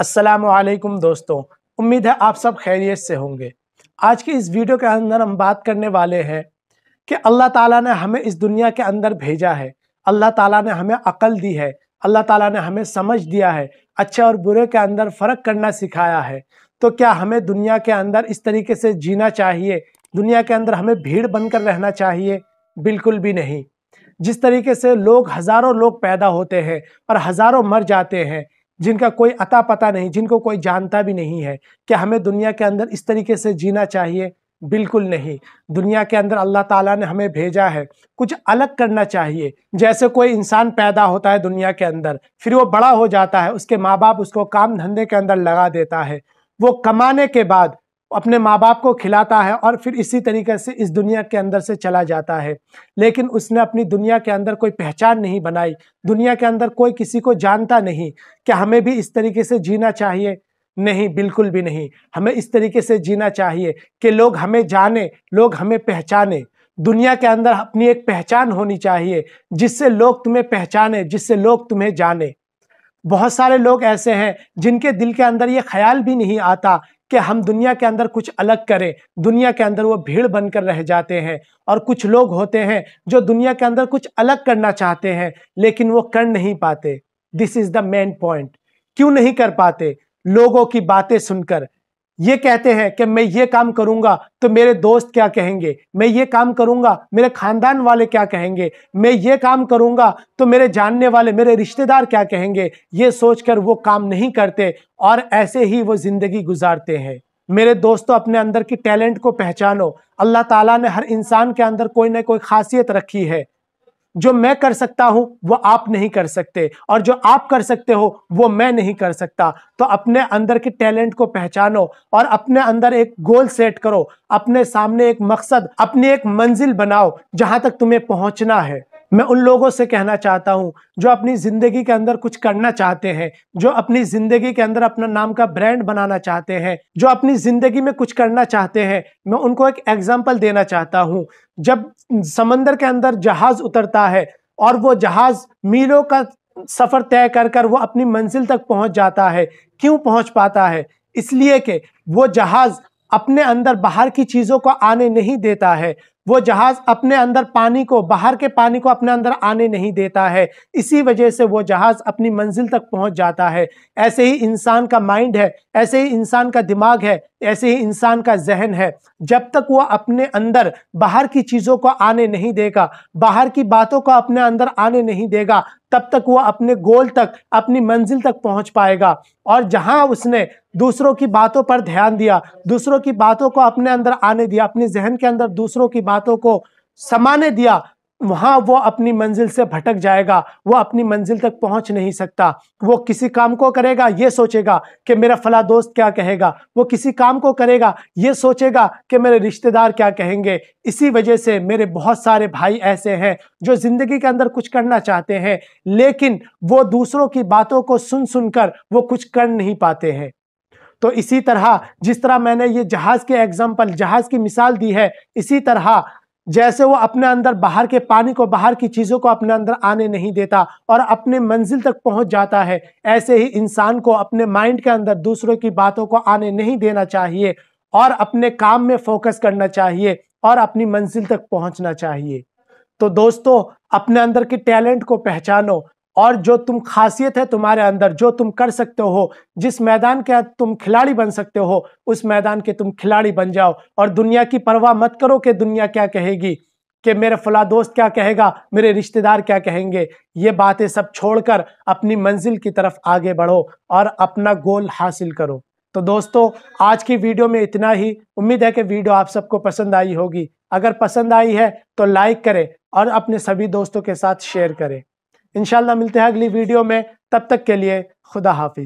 असलकुम दोस्तों उम्मीद है आप सब खैरियत से होंगे आज की इस वीडियो के अंदर हम बात करने वाले हैं कि अल्लाह ताला ने हमें इस दुनिया के अंदर भेजा है अल्लाह ताला ने हमें अकल दी है अल्लाह ताला ने हमें समझ दिया है अच्छे और बुरे के अंदर फ़र्क करना सिखाया है तो क्या हमें दुनिया के अंदर इस तरीके से जीना चाहिए दुनिया के अंदर हमें भीड़ बनकर रहना चाहिए बिल्कुल भी नहीं जिस तरीके से लोग हज़ारों लोग पैदा होते हैं और हज़ारों मर जाते हैं जिनका कोई अता पता नहीं जिनको कोई जानता भी नहीं है कि हमें दुनिया के अंदर इस तरीके से जीना चाहिए बिल्कुल नहीं दुनिया के अंदर अल्लाह ताला ने हमें भेजा है कुछ अलग करना चाहिए जैसे कोई इंसान पैदा होता है दुनिया के अंदर फिर वो बड़ा हो जाता है उसके माँ बाप उसको काम धंधे के अंदर लगा देता है वो कमाने के बाद अपने माँ बाप को खिलाता है और फिर इसी तरीके से इस दुनिया के अंदर से चला जाता है लेकिन उसने अपनी दुनिया के अंदर कोई पहचान नहीं बनाई दुनिया के अंदर कोई किसी को जानता नहीं कि हमें भी इस तरीके से जीना चाहिए नहीं बिल्कुल भी नहीं हमें इस तरीके से जीना चाहिए कि लोग हमें जाने लोग हमें पहचाने दुनिया के अंदर अपनी एक पहचान होनी चाहिए जिससे लोग तुम्हें पहचाने जिससे लोग तुम्हें जाने बहुत सारे लोग ऐसे हैं जिनके दिल के अंदर ये ख्याल भी नहीं आता कि हम दुनिया के अंदर कुछ अलग करें दुनिया के अंदर वो भीड़ बनकर रह जाते हैं और कुछ लोग होते हैं जो दुनिया के अंदर कुछ अलग करना चाहते हैं लेकिन वो कर नहीं पाते this is the main point क्यों नहीं कर पाते लोगों की बातें सुनकर ये कहते हैं कि मैं ये काम करूंगा तो मेरे दोस्त क्या कहेंगे मैं ये काम करूंगा मेरे खानदान वाले क्या कहेंगे मैं ये काम करूंगा तो मेरे जानने वाले मेरे रिश्तेदार क्या कहेंगे ये सोचकर वो काम नहीं करते और ऐसे ही वो ज़िंदगी गुजारते हैं मेरे दोस्तों अपने अंदर की टैलेंट को पहचानो अल्लाह ताला ने हर इंसान के अंदर कोई ना कोई खासियत रखी है जो मैं कर सकता हूं वो आप नहीं कर सकते और जो आप कर सकते हो वो मैं नहीं कर सकता तो अपने अंदर के टैलेंट को पहचानो और अपने अंदर एक गोल सेट करो अपने सामने एक मकसद अपनी एक मंजिल बनाओ जहां तक तुम्हें पहुंचना है मैं उन लोगों से कहना चाहता हूं जो अपनी ज़िंदगी के अंदर कुछ करना चाहते हैं जो अपनी ज़िंदगी के अंदर अपना नाम का ब्रांड बनाना चाहते हैं जो अपनी ज़िंदगी में कुछ करना चाहते हैं मैं उनको एक एग्जाम्पल देना चाहता हूं जब समंदर के अंदर जहाज़ उतरता है और वो जहाज़ मीलों का सफ़र तय कर कर वो अपनी मंजिल तक पहुंच जाता है क्यों पहुंच पाता है इसलिए कि वो जहाज़ अपने अंदर बाहर की चीज़ों को आने नहीं देता है वो जहाज़ अपने अंदर पानी को बाहर के पानी को अपने अंदर आने नहीं देता है इसी वजह से वो जहाज़ अपनी मंजिल तक पहुंच जाता है ऐसे ही इंसान का माइंड है ऐसे ही इंसान का दिमाग है ऐसे ही इंसान का जहन है जब तक वो अपने अंदर बाहर की चीज़ों को आने नहीं देगा बाहर की बातों को अपने अंदर आने नहीं देगा तब तक वो अपने गोल तक अपनी मंजिल तक पहुंच पाएगा और जहां उसने दूसरों की बातों पर ध्यान दिया दूसरों की बातों को अपने अंदर आने दिया अपने जहन के अंदर दूसरों की बात बातों को समाने दिया वहाँ वो अपनी मंजिल से भटक जाएगा वो अपनी मंजिल तक पहुँच नहीं सकता वो किसी काम को करेगा ये सोचेगा कि मेरा फला दोस्त क्या कहेगा वो किसी काम को करेगा ये सोचेगा कि मेरे रिश्तेदार क्या कहेंगे इसी वजह से मेरे बहुत सारे भाई ऐसे हैं जो ज़िंदगी के अंदर कुछ करना चाहते हैं लेकिन वो दूसरों की बातों को सुन सुनकर वो कुछ कर नहीं पाते हैं तो इसी तरह जिस तरह मैंने ये जहाज़ के एग्जाम्पल जहाज़ की मिसाल दी है इसी तरह जैसे वो अपने अंदर बाहर के पानी को बाहर की चीज़ों को अपने अंदर आने नहीं देता और अपने मंजिल तक पहुंच जाता है ऐसे ही इंसान को अपने माइंड के अंदर दूसरों की बातों को आने नहीं देना चाहिए और अपने काम में फोकस करना चाहिए और अपनी मंजिल तक पहुंचना चाहिए तो दोस्तों अपने अंदर के टैलेंट को पहचानो और जो तुम खासियत है तुम्हारे अंदर जो तुम कर सकते हो जिस मैदान के तुम खिलाड़ी बन सकते हो उस मैदान के तुम खिलाड़ी बन जाओ और दुनिया की परवाह मत करो कि दुनिया क्या कहेगी कि मेरे फला दोस्त क्या कहेगा मेरे रिश्तेदार क्या कहेंगे ये बातें सब छोड़कर अपनी मंजिल की तरफ आगे बढ़ो और अपना गोल हासिल करो तो दोस्तों आज की वीडियो में इतना ही उम्मीद है कि वीडियो आप सबको पसंद आई होगी अगर पसंद आई है तो लाइक करें और अपने सभी दोस्तों के साथ शेयर करें इनशाला मिलते हैं अगली वीडियो में तब तक के लिए खुदा हाफिज